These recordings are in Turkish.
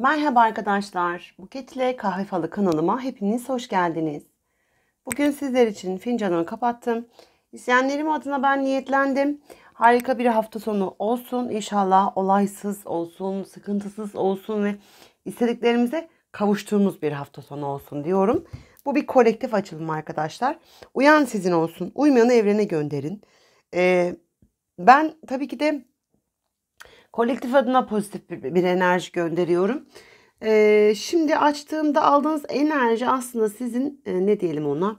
Merhaba arkadaşlar. Buket ile Kahve Falı kanalıma hepiniz hoş geldiniz. Bugün sizler için fincanımı kapattım. İzleyenlerim adına ben niyetlendim. Harika bir hafta sonu olsun. İnşallah olaysız olsun, sıkıntısız olsun ve istediklerimize kavuştuğumuz bir hafta sonu olsun diyorum. Bu bir kolektif açılım arkadaşlar. Uyan sizin olsun. Uymayanı evrene gönderin. Ee, ben tabii ki de Kolektif adına pozitif bir, bir enerji gönderiyorum. Ee, şimdi açtığımda aldığınız enerji aslında sizin e, ne diyelim ona.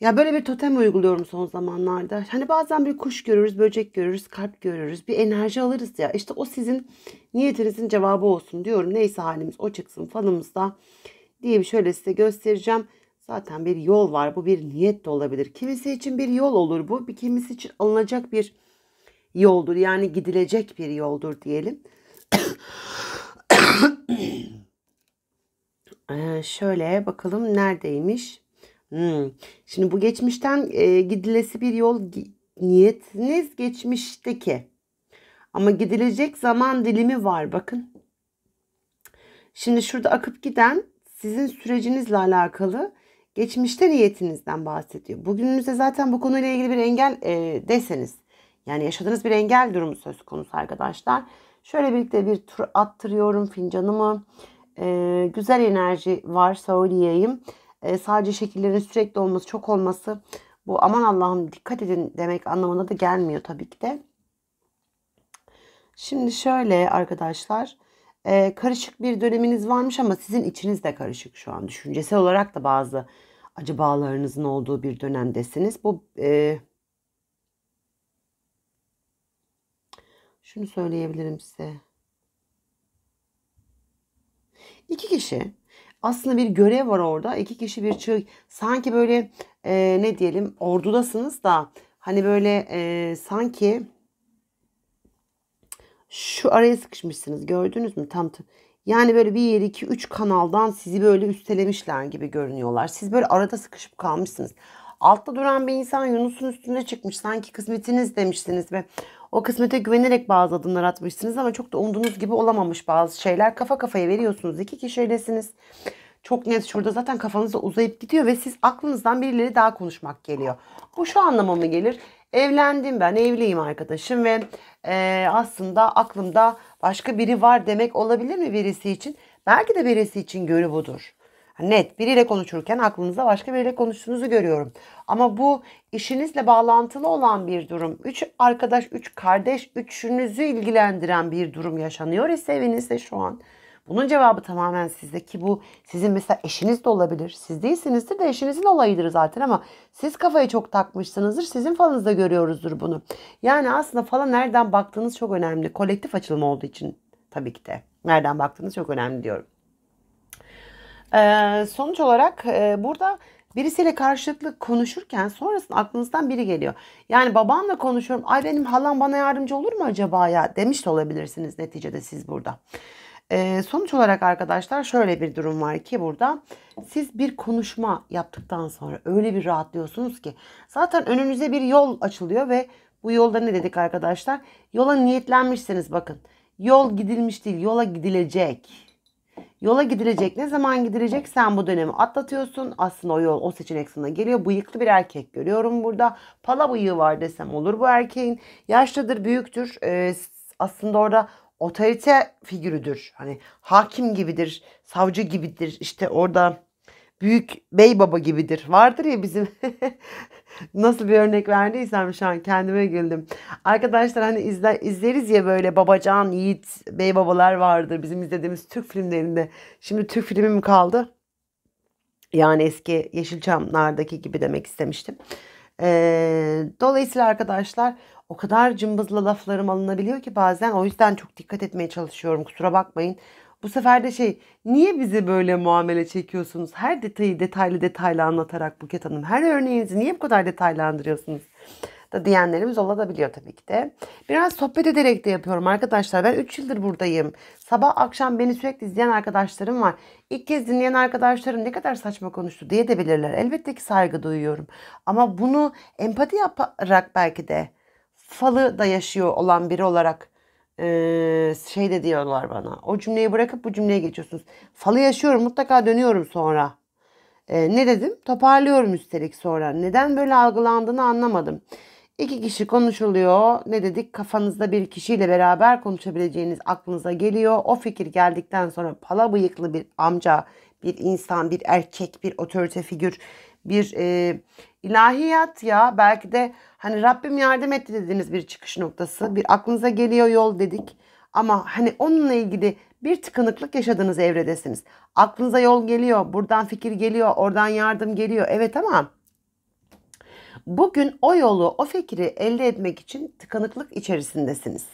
Ya böyle bir totem uyguluyorum son zamanlarda. Hani bazen bir kuş görürüz, böcek görürüz, kalp görürüz. Bir enerji alırız ya. İşte o sizin niyetinizin cevabı olsun diyorum. Neyse halimiz o çıksın falımızda diye bir şöyle size göstereceğim. Zaten bir yol var. Bu bir niyet de olabilir. Kimisi için bir yol olur bu. Bir kimisi için alınacak bir yoldur. Yani gidilecek bir yoldur diyelim. ee, şöyle bakalım neredeymiş? Hmm. Şimdi bu geçmişten e, gidilesi bir yol niyetiniz geçmişteki. Ama gidilecek zaman dilimi var bakın. Şimdi şurada akıp giden sizin sürecinizle alakalı geçmişte niyetinizden bahsediyor. Bugününüzde zaten bu konuyla ilgili bir engel e, deseniz yani yaşadığınız bir engel durumu söz konusu arkadaşlar. Şöyle birlikte bir tur attırıyorum fincanımı. Ee, güzel enerji var söyleyeyim. Ee, sadece şekillerin sürekli olması, çok olması bu aman Allah'ım dikkat edin demek anlamına da gelmiyor tabii ki de. Şimdi şöyle arkadaşlar e, karışık bir döneminiz varmış ama sizin içiniz de karışık şu an. Düşüncesel olarak da bazı acabalarınızın olduğu bir dönemdesiniz. Bu e, şunu söyleyebilirim size. İki kişi aslında bir görev var orada. İki kişi bir çığ sanki böyle e, ne diyelim ordudasınız da hani böyle e, sanki şu araya sıkışmışsınız gördünüz mü tam yani böyle bir iki üç kanaldan sizi böyle üstelemişler gibi görünüyorlar. Siz böyle arada sıkışıp kalmışsınız. Altta duran bir insan Yunus'un üstünde çıkmış. Sanki kısmetiniz demişsiniz ve o kısmete güvenerek bazı adımlar atmışsınız ama çok da umduğunuz gibi olamamış bazı şeyler. Kafa kafaya veriyorsunuz. İki kişi Çok net şurada zaten kafanızda uzayıp gidiyor ve siz aklınızdan birileri daha konuşmak geliyor. Bu şu anlama mı gelir? Evlendim ben, evliyim arkadaşım ve e, aslında aklımda başka biri var demek olabilir mi birisi için? Belki de birisi için görü budur net. Biriyle konuşurken aklınıza başka biriyle konuştuğunuzu görüyorum. Ama bu işinizle bağlantılı olan bir durum. Üç arkadaş, üç kardeş, üçünüzü ilgilendiren bir durum yaşanıyor ise evinizde şu an. Bunun cevabı tamamen sizde ki bu sizin mesela eşiniz de olabilir. Siz değilsinizdir de eşinizin olayıdır zaten ama siz kafayı çok takmışsınızdır. Sizin falınızda görüyoruzdur bunu. Yani aslında falan nereden baktığınız çok önemli. Kolektif açılım olduğu için tabii ki de. Nereden baktığınız çok önemli diyorum. Ee, sonuç olarak e, burada birisiyle karşılıklı konuşurken sonrasında aklınızdan biri geliyor. Yani babamla konuşuyorum. Ay benim halam bana yardımcı olur mu acaba ya demiş de olabilirsiniz neticede siz burada. Ee, sonuç olarak arkadaşlar şöyle bir durum var ki burada siz bir konuşma yaptıktan sonra öyle bir rahatlıyorsunuz ki zaten önünüze bir yol açılıyor ve bu yolda ne dedik arkadaşlar? Yola niyetlenmişsiniz bakın. Yol gidilmiş değil, yola gidilecek. Yola gidilecek, ne zaman gidilecek sen bu dönemi atlatıyorsun. Aslında o yol o seçenek sana geliyor. Bıyıklı bir erkek görüyorum burada. Pala bıyığı var desem olur bu erkeğin. Yaşlıdır, büyüktür. Ee, aslında orada otorite figürüdür. Hani hakim gibidir, savcı gibidir. İşte orada büyük bey baba gibidir. Vardır ya bizim nasıl bir örnek verdiysem şu an kendime güldüm. Arkadaşlar hani izler, izleriz ya böyle babacan, yiğit, bey babalar vardır bizim izlediğimiz Türk filmlerinde. Şimdi Türk filmi mi kaldı? Yani eski Yeşilçamlardaki gibi demek istemiştim. Ee, dolayısıyla arkadaşlar o kadar cımbızla laflarım alınabiliyor ki bazen o yüzden çok dikkat etmeye çalışıyorum kusura bakmayın. Bu sefer de şey niye bizi böyle muamele çekiyorsunuz? Her detayı detaylı detaylı anlatarak Buket Hanım her örneğinizi niye bu kadar detaylandırıyorsunuz? da diyenlerimiz olabiliyor tabii ki de. Biraz sohbet ederek de yapıyorum arkadaşlar. Ben 3 yıldır buradayım. Sabah akşam beni sürekli izleyen arkadaşlarım var. İlk kez dinleyen arkadaşlarım ne kadar saçma konuştu diye de bilirler. Elbette ki saygı duyuyorum. Ama bunu empati yaparak belki de falı da yaşıyor olan biri olarak ee, şey de diyorlar bana. O cümleyi bırakıp bu cümleye geçiyorsunuz. Falı yaşıyorum mutlaka dönüyorum sonra. E, ne dedim? Toparlıyorum üstelik sonra. Neden böyle algılandığını anlamadım. İki kişi konuşuluyor. Ne dedik? Kafanızda bir kişiyle beraber konuşabileceğiniz aklınıza geliyor. O fikir geldikten sonra pala bıyıklı bir amca bir insan, bir erkek, bir otorite figür, bir e, ilahiyat ya belki de hani Rabbim yardım etti dediğiniz bir çıkış noktası. Bir aklınıza geliyor yol dedik ama hani onunla ilgili bir tıkanıklık yaşadığınız evredesiniz. Aklınıza yol geliyor, buradan fikir geliyor, oradan yardım geliyor. Evet ama bugün o yolu, o fikri elde etmek için tıkanıklık içerisindesiniz.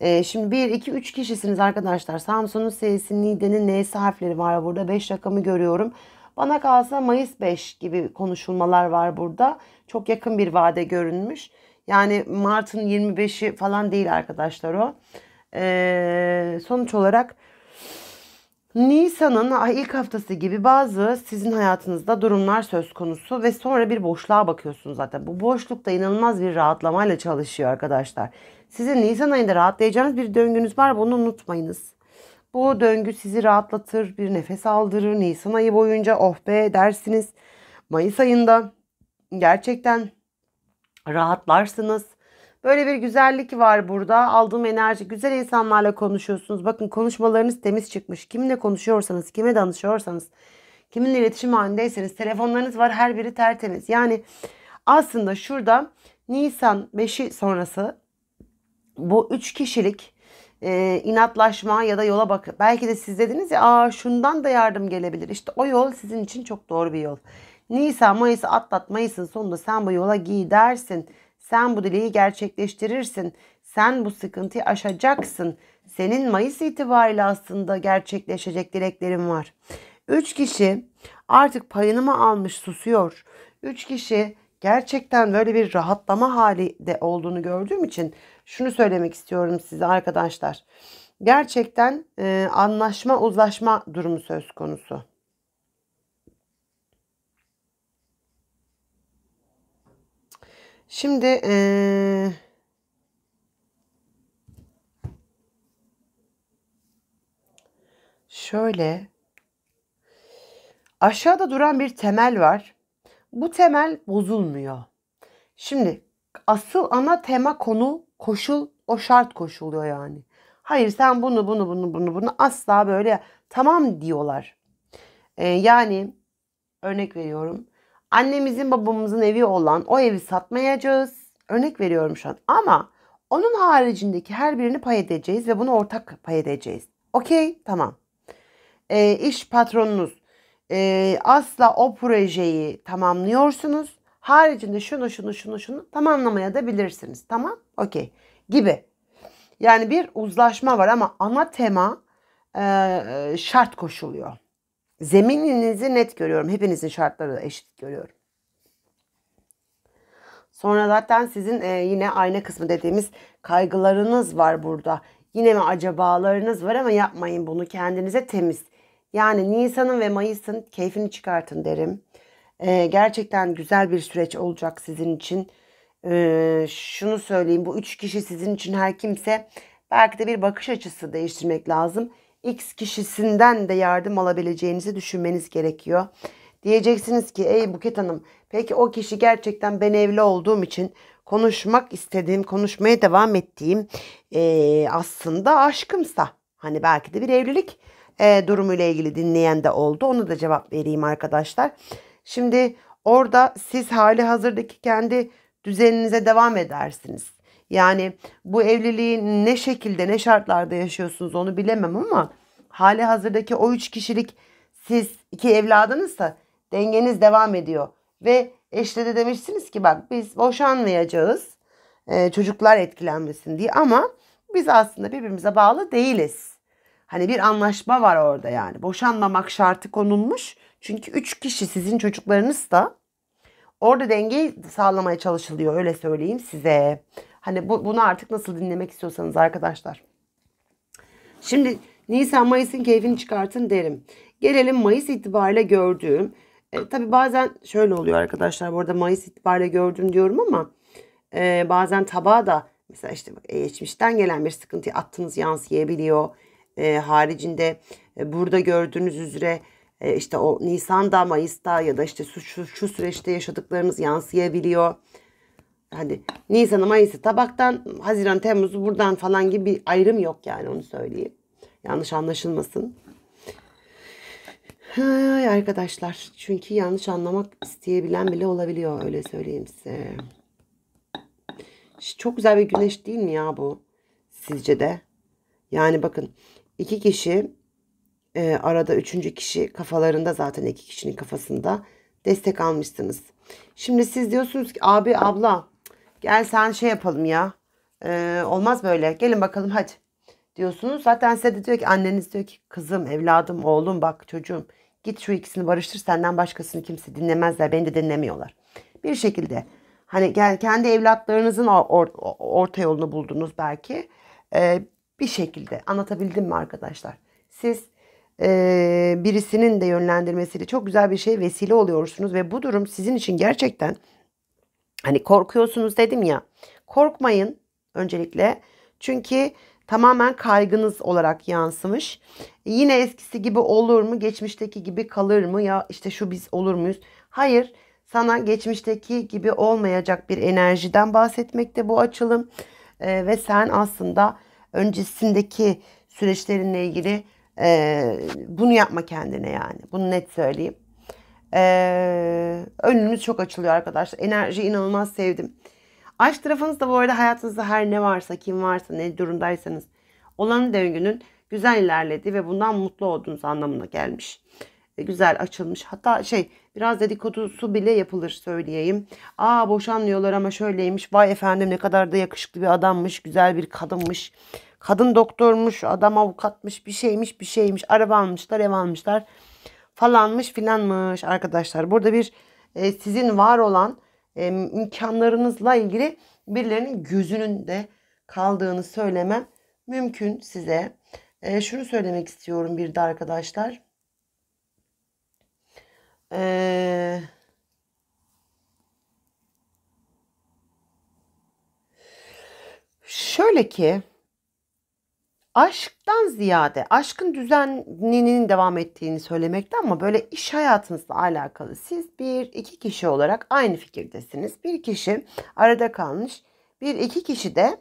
E, şimdi 1, 2, 3 kişisiniz arkadaşlar. Samsun'un S'sinin, Nide'nin N'si harfleri var burada. 5 rakamı görüyorum. Bana kalsa Mayıs 5 gibi konuşulmalar var burada. Çok yakın bir vade görünmüş. Yani Mart'ın 25'i falan değil arkadaşlar o. Ee, sonuç olarak Nisan'ın ilk haftası gibi bazı sizin hayatınızda durumlar söz konusu ve sonra bir boşluğa bakıyorsunuz zaten. Bu boşlukta inanılmaz bir rahatlamayla çalışıyor arkadaşlar. Sizin Nisan ayında rahatlayacağınız bir döngünüz var. Bunu unutmayınız. Bu döngü sizi rahatlatır, bir nefes aldırır. Nisan ayı boyunca oh be dersiniz. Mayıs ayında gerçekten rahatlarsınız. Böyle bir güzellik var burada. Aldığım enerji güzel insanlarla konuşuyorsunuz. Bakın konuşmalarınız temiz çıkmış. Kimle konuşuyorsanız, kime danışıyorsanız, kiminle iletişim halindeyseniz telefonlarınız var her biri tertemiz. Yani aslında şurada Nisan 5'i sonrası bu üç kişilik e, inatlaşma ya da yola bak. Belki de siz dediniz ya Aa, şundan da yardım gelebilir. İşte o yol sizin için çok doğru bir yol. Nisan, Mayıs atlat. Mayıs'ın sonunda sen bu yola gidersin. Sen bu dileği gerçekleştirirsin. Sen bu sıkıntıyı aşacaksın. Senin Mayıs itibariyle aslında gerçekleşecek dileklerin var. Üç kişi artık payını mı almış susuyor. Üç kişi gerçekten böyle bir rahatlama hali de olduğunu gördüğüm için şunu söylemek istiyorum size arkadaşlar. Gerçekten e, anlaşma uzlaşma durumu söz konusu. Şimdi e, şöyle aşağıda duran bir temel var. Bu temel bozulmuyor. Şimdi asıl ana tema konu koşul o şart koşuluyor yani. Hayır sen bunu bunu bunu bunu bunu asla böyle tamam diyorlar. Ee, yani örnek veriyorum. Annemizin babamızın evi olan o evi satmayacağız. Örnek veriyorum şu an. Ama onun haricindeki her birini pay edeceğiz ve bunu ortak pay edeceğiz. Okey tamam. Ee, iş patronunuz e, asla o projeyi tamamlıyorsunuz Haricinde şunu şunu şunu şunu tamamlamaya da bilirsiniz. Tamam? Okey. Gibi. Yani bir uzlaşma var ama ana tema e, e şart koşuluyor. Zemininizi net görüyorum. Hepinizin şartları da eşit görüyorum. Sonra zaten sizin e, yine ayna kısmı dediğimiz kaygılarınız var burada. Yine mi acabalarınız var ama yapmayın bunu kendinize temiz. Yani Nisan'ın ve Mayıs'ın keyfini çıkartın derim. E, gerçekten güzel bir süreç olacak sizin için. E, şunu söyleyeyim bu üç kişi sizin için her kimse belki de bir bakış açısı değiştirmek lazım. X kişisinden de yardım alabileceğinizi düşünmeniz gerekiyor. Diyeceksiniz ki ey Buket Hanım peki o kişi gerçekten ben evli olduğum için konuşmak istediğim, konuşmaya devam ettiğim e, aslında aşkımsa. Hani belki de bir evlilik e, durumuyla ilgili dinleyen de oldu. Onu da cevap vereyim arkadaşlar. Şimdi orada siz hali hazırdaki kendi düzeninize devam edersiniz. Yani bu evliliği ne şekilde ne şartlarda yaşıyorsunuz onu bilemem ama hali hazırdaki o üç kişilik siz iki evladınızsa dengeniz devam ediyor. Ve eşte de demişsiniz ki bak biz boşanmayacağız e, çocuklar etkilenmesin diye ama biz aslında birbirimize bağlı değiliz. Hani bir anlaşma var orada yani boşanmamak şartı konulmuş çünkü 3 kişi sizin çocuklarınız da orada dengeyi sağlamaya çalışılıyor öyle söyleyeyim size. Hani bu, bunu artık nasıl dinlemek istiyorsanız arkadaşlar. Şimdi Nisan Mayıs'ın keyfini çıkartın derim. Gelelim Mayıs itibariyle gördüğüm. E, tabii bazen şöyle oluyor arkadaşlar. Bu arada Mayıs itibariyle gördüm diyorum ama e, bazen tabağa da mesela işte bak, e, geçmişten gelen bir sıkıntıyı attınız yansıyabiliyor. E, haricinde e, burada gördüğünüz üzere e, işte o Nisan'da, Mayıs'ta ya da işte şu, şu, şu süreçte yaşadıklarımız yansıyabiliyor. Hani Nisan'ı, Mayıs'ı tabaktan, Haziran, Temmuz'u buradan falan gibi bir ayrım yok yani onu söyleyeyim. Yanlış anlaşılmasın. Ay arkadaşlar çünkü yanlış anlamak isteyebilen bile olabiliyor öyle söyleyeyim size. Çok güzel bir güneş değil mi ya bu sizce de? Yani bakın iki kişi e, arada üçüncü kişi kafalarında zaten iki kişinin kafasında destek almışsınız. Şimdi siz diyorsunuz ki abi abla gel sen şey yapalım ya e, olmaz böyle gelin bakalım hadi diyorsunuz. Zaten size de diyor ki anneniz diyor ki kızım evladım oğlum bak çocuğum git şu ikisini barıştır senden başkasını kimse dinlemezler beni de dinlemiyorlar. Bir şekilde hani gel kendi evlatlarınızın or, orta yolunu buldunuz belki e, bir şekilde anlatabildim mi arkadaşlar? Siz birisinin de yönlendirmesiyle çok güzel bir şey vesile oluyorsunuz ve bu durum sizin için gerçekten hani korkuyorsunuz dedim ya korkmayın öncelikle çünkü tamamen kaygınız olarak yansımış. Yine eskisi gibi olur mu? Geçmişteki gibi kalır mı? Ya işte şu biz olur muyuz? Hayır. Sana geçmişteki gibi olmayacak bir enerjiden bahsetmekte bu açılım. Ee, ve sen aslında öncesindeki süreçlerinle ilgili ee, bunu yapma kendine yani. Bunu net söyleyeyim. Ee, önümüz çok açılıyor arkadaşlar. enerji inanılmaz sevdim. Aşk tarafınızda bu arada hayatınızda her ne varsa, kim varsa, ne durumdaysanız olanın döngünün güzel ilerledi ve bundan mutlu olduğunuz anlamına gelmiş. E, güzel açılmış. Hatta şey biraz dedikodusu bile yapılır söyleyeyim. Aa boşanmıyorlar ama şöyleymiş. Vay efendim ne kadar da yakışıklı bir adammış, güzel bir kadınmış Kadın doktormuş, adam avukatmış, bir şeymiş, bir şeymiş. Araba almışlar, ev almışlar. Falanmış filanmış arkadaşlar. Burada bir e, sizin var olan e, imkanlarınızla ilgili birilerinin gözünün de kaldığını söylemem mümkün size. E, şunu söylemek istiyorum bir de arkadaşlar. Eee... Şöyle ki aşktan ziyade aşkın düzeninin devam ettiğini söylemekte ama böyle iş hayatınızla alakalı siz bir iki kişi olarak aynı fikirdesiniz. Bir kişi arada kalmış. Bir iki kişi de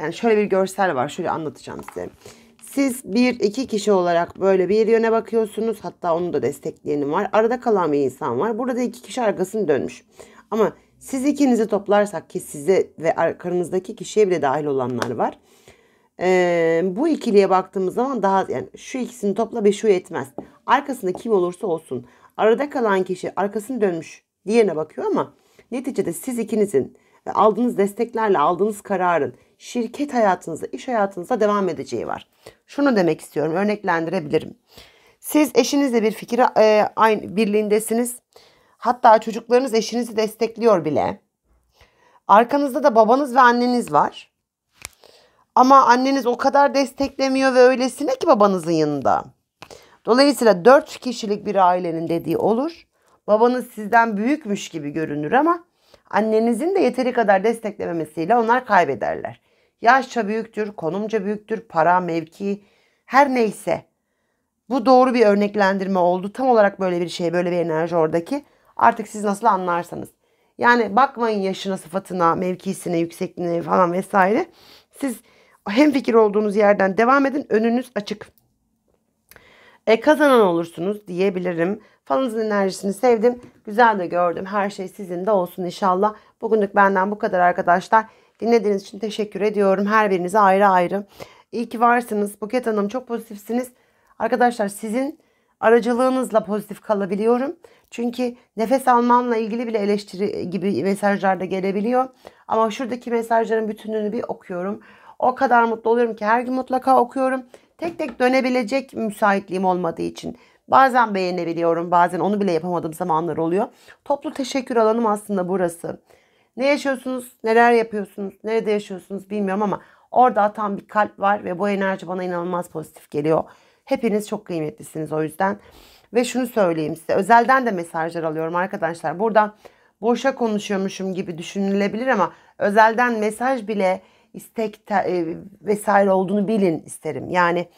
yani şöyle bir görsel var. Şöyle anlatacağım size. Siz bir iki kişi olarak böyle bir yöne bakıyorsunuz. Hatta onu da destekleyenim var. Arada kalan bir insan var. Burada iki kişi arkasını dönmüş. Ama siz ikinizi toplarsak ki size ve arkanızdaki kişiye bile dahil olanlar var. Ee, bu ikiliye baktığımız zaman daha yani şu ikisini topla ve şu yetmez. Arkasında kim olursa olsun. Arada kalan kişi arkasını dönmüş diğerine bakıyor ama neticede siz ikinizin e, aldığınız desteklerle aldığınız kararın şirket hayatınızda, iş hayatınızda devam edeceği var. Şunu demek istiyorum, örneklendirebilirim. Siz eşinizle bir fikir e, aynı birliğindesiniz. Hatta çocuklarınız eşinizi destekliyor bile. Arkanızda da babanız ve anneniz var. Ama anneniz o kadar desteklemiyor ve öylesine ki babanızın yanında. Dolayısıyla dört kişilik bir ailenin dediği olur. Babanız sizden büyükmüş gibi görünür ama annenizin de yeteri kadar desteklememesiyle onlar kaybederler. Yaşça büyüktür, konumca büyüktür, para, mevki, her neyse. Bu doğru bir örneklendirme oldu. Tam olarak böyle bir şey, böyle bir enerji oradaki. Artık siz nasıl anlarsanız. Yani bakmayın yaşına, sıfatına, mevkisine, yüksekliğine falan vesaire. Siz hem fikir olduğunuz yerden devam edin. Önünüz açık. E, kazanan olursunuz diyebilirim. Falınızın enerjisini sevdim. Güzel de gördüm. Her şey sizin de olsun inşallah. Bugünlük benden bu kadar arkadaşlar. Dinlediğiniz için teşekkür ediyorum. Her birinize ayrı ayrı. İyi ki varsınız. Buket Hanım çok pozitifsiniz. Arkadaşlar sizin aracılığınızla pozitif kalabiliyorum. Çünkü nefes almamla ilgili bile eleştiri gibi mesajlar da gelebiliyor. Ama şuradaki mesajların bütününü bir okuyorum. O kadar mutlu oluyorum ki her gün mutlaka okuyorum. Tek tek dönebilecek müsaitliğim olmadığı için. Bazen beğenebiliyorum, bazen onu bile yapamadığım zamanlar oluyor. Toplu teşekkür alanım aslında burası. Ne yaşıyorsunuz, neler yapıyorsunuz, nerede yaşıyorsunuz bilmiyorum ama orada atan bir kalp var ve bu enerji bana inanılmaz pozitif geliyor. Hepiniz çok kıymetlisiniz o yüzden. Ve şunu söyleyeyim size özelden de mesajlar alıyorum arkadaşlar. Burada boşa konuşuyormuşum gibi düşünülebilir ama özelden mesaj bile istek e, vesaire olduğunu bilin isterim. Yani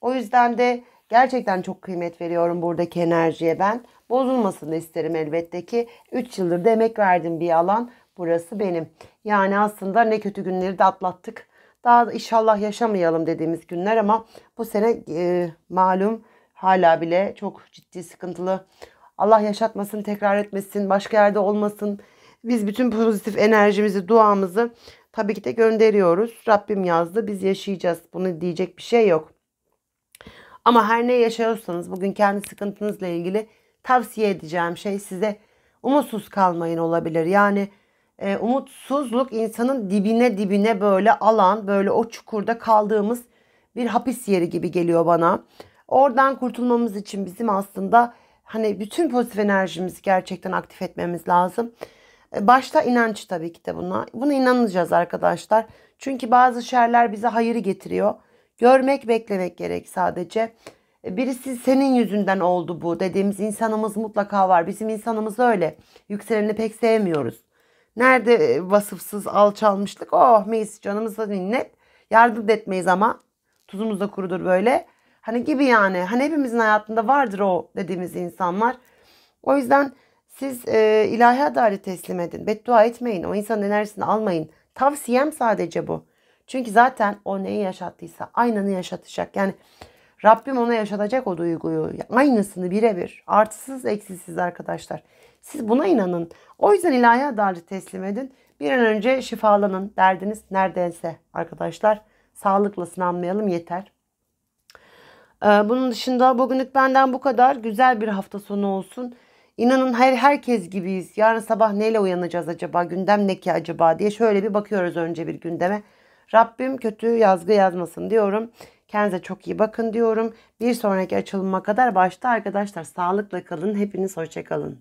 o yüzden de gerçekten çok kıymet veriyorum buradaki enerjiye ben. Bozulmasını isterim elbette ki. 3 yıldır da emek verdim bir alan. Burası benim. Yani aslında ne kötü günleri de atlattık. Daha inşallah yaşamayalım dediğimiz günler ama bu sene e, malum hala bile çok ciddi sıkıntılı. Allah yaşatmasın, tekrar etmesin, başka yerde olmasın. Biz bütün pozitif enerjimizi, duamızı Tabii ki de gönderiyoruz. Rabbim yazdı biz yaşayacağız. Bunu diyecek bir şey yok. Ama her ne yaşıyorsanız bugün kendi sıkıntınızla ilgili tavsiye edeceğim şey size umutsuz kalmayın olabilir. Yani e, umutsuzluk insanın dibine dibine böyle alan böyle o çukurda kaldığımız bir hapis yeri gibi geliyor bana. Oradan kurtulmamız için bizim aslında hani bütün pozitif enerjimizi gerçekten aktif etmemiz lazım. E, başta inanç tabii ki de buna. Buna inanacağız arkadaşlar. Çünkü bazı şeyler bize hayırı getiriyor. Görmek, beklemek gerek sadece. E, birisi senin yüzünden oldu bu dediğimiz insanımız mutlaka var. Bizim insanımız öyle. Yükseleni pek sevmiyoruz. Nerede e, vasıfsız alçalmışlık? Oh mis canımıza minnet. Yardım etmeyiz ama. Tuzumuz da kurudur böyle. Hani gibi yani. Hani hepimizin hayatında vardır o dediğimiz insanlar. O yüzden siz e, ilahi adaleti teslim edin. Beddua etmeyin. O insanın enerjisini almayın. Tavsiyem sadece bu. Çünkü zaten o neyi yaşattıysa aynını yaşatacak. Yani Rabbim ona yaşatacak o duyguyu. Aynısını birebir. Artısız eksisiz arkadaşlar. Siz buna inanın. O yüzden ilahi adaleti teslim edin. Bir an önce şifalanın. Derdiniz neredense arkadaşlar. Sağlıkla sınanmayalım yeter. E, bunun dışında bugünlük benden bu kadar. Güzel bir hafta sonu olsun. İnanın her herkes gibiyiz. Yarın sabah neyle uyanacağız acaba? Gündem ne ki acaba diye şöyle bir bakıyoruz önce bir gündeme. Rabbim kötü yazgı yazmasın diyorum. Kendinize çok iyi bakın diyorum. Bir sonraki açılıma kadar başta arkadaşlar sağlıkla kalın. Hepiniz hoşçakalın.